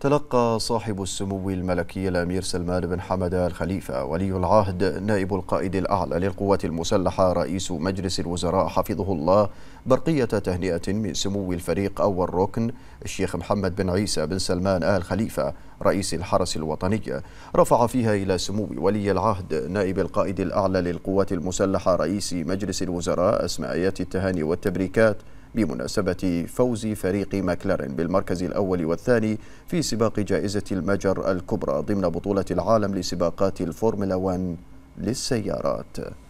تلقى صاحب السمو الملكي الأمير سلمان بن حمد الخليفة ولي العهد نائب القائد الأعلى للقوات المسلحة رئيس مجلس الوزراء حفظه الله برقية تهنئة من سمو الفريق أول ركن الشيخ محمد بن عيسى بن سلمان آل خليفة رئيس الحرس الوطني رفع فيها إلى سمو ولي العهد نائب القائد الأعلى للقوات المسلحة رئيس مجلس الوزراء أسماء آيات التهاني والتبريكات بمناسبة فوز فريق ماكلارين بالمركز الأول والثاني في سباق جائزة المجر الكبرى ضمن بطولة العالم لسباقات الفورمولا 1 للسيارات